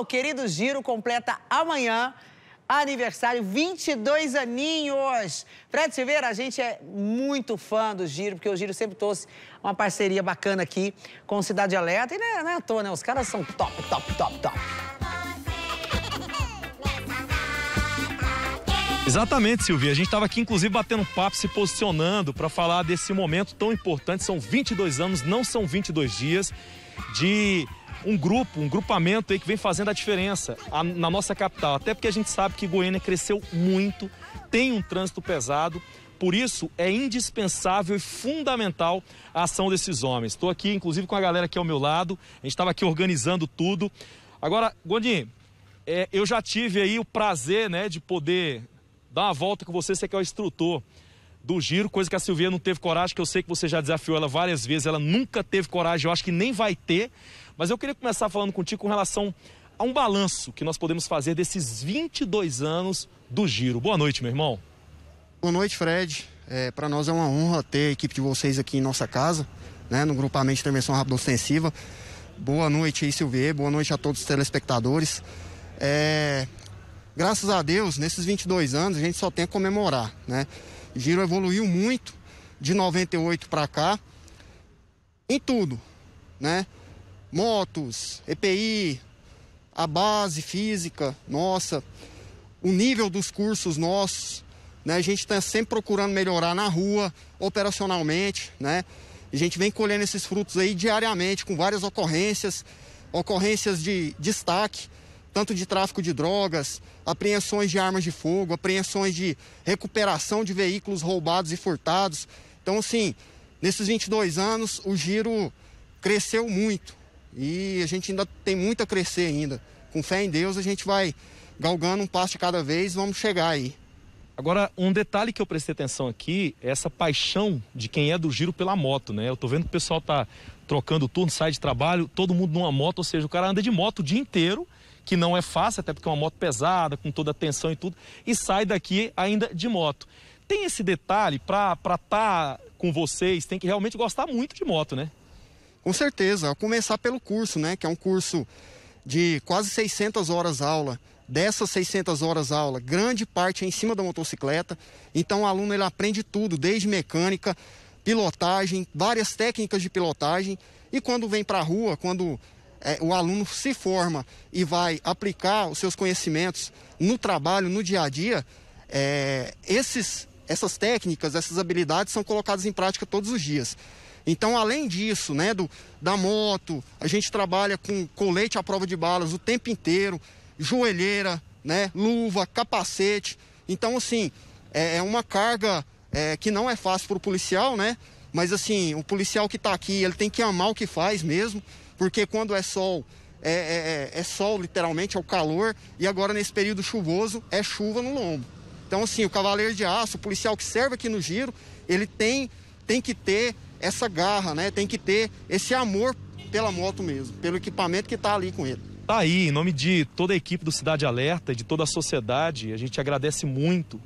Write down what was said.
O querido Giro completa amanhã aniversário, 22 aninhos. Fred Silveira, a gente é muito fã do Giro, porque o Giro sempre trouxe uma parceria bacana aqui com Cidade Alerta. E não é, não é à toa, né? Os caras são top, top, top, top. Exatamente, Silvia. A gente estava aqui, inclusive, batendo papo, se posicionando para falar desse momento tão importante. São 22 anos, não são 22 dias, de um grupo, um grupamento aí que vem fazendo a diferença na nossa capital. Até porque a gente sabe que Goiânia cresceu muito, tem um trânsito pesado. Por isso, é indispensável e fundamental a ação desses homens. Estou aqui, inclusive, com a galera aqui ao meu lado. A gente estava aqui organizando tudo. Agora, Gondim, é, eu já tive aí o prazer né, de poder dá uma volta com você, você que é o instrutor do giro, coisa que a Silvia não teve coragem, que eu sei que você já desafiou ela várias vezes, ela nunca teve coragem, eu acho que nem vai ter. Mas eu queria começar falando contigo com relação a um balanço que nós podemos fazer desses 22 anos do giro. Boa noite, meu irmão. Boa noite, Fred. É, Para nós é uma honra ter a equipe de vocês aqui em nossa casa, né, no grupamento de intervenção rápida ostensiva. Boa noite aí, Silvia. Boa noite a todos os telespectadores. É, graças a Deus, nesses 22 anos, a gente só tem a comemorar, né? Giro evoluiu muito de 98 para cá em tudo, né? Motos, EPI, a base física nossa, o nível dos cursos nossos, né? A gente está sempre procurando melhorar na rua, operacionalmente, né? A gente vem colhendo esses frutos aí diariamente com várias ocorrências, ocorrências de destaque tanto de tráfico de drogas, apreensões de armas de fogo, apreensões de recuperação de veículos roubados e furtados. Então, assim, nesses 22 anos, o giro cresceu muito e a gente ainda tem muito a crescer ainda. Com fé em Deus, a gente vai galgando um passo de cada vez, vamos chegar aí. Agora, um detalhe que eu prestei atenção aqui é essa paixão de quem é do giro pela moto, né? Eu tô vendo que o pessoal tá trocando turno, sai de trabalho, todo mundo numa moto, ou seja, o cara anda de moto o dia inteiro que não é fácil, até porque é uma moto pesada, com toda a tensão e tudo, e sai daqui ainda de moto. Tem esse detalhe para estar tá com vocês, tem que realmente gostar muito de moto, né? Com certeza, a começar pelo curso, né? Que é um curso de quase 600 horas aula. Dessas 600 horas aula, grande parte é em cima da motocicleta. Então o aluno ele aprende tudo, desde mecânica, pilotagem, várias técnicas de pilotagem. E quando vem para a rua, quando é, o aluno se forma e vai aplicar os seus conhecimentos no trabalho, no dia a dia, é, esses, essas técnicas, essas habilidades são colocadas em prática todos os dias. Então, além disso, né, do, da moto, a gente trabalha com colete à prova de balas o tempo inteiro, joelheira, né, luva, capacete. Então, assim, é, é uma carga é, que não é fácil para o policial, né? Mas, assim, o policial que está aqui, ele tem que amar o que faz mesmo porque quando é sol é, é, é, é, sol, literalmente, é o calor, e agora nesse período chuvoso é chuva no lombo. Então, assim, o cavaleiro de aço, o policial que serve aqui no giro, ele tem, tem que ter essa garra, né? Tem que ter esse amor pela moto mesmo, pelo equipamento que está ali com ele. Tá aí, em nome de toda a equipe do Cidade Alerta e de toda a sociedade, a gente agradece muito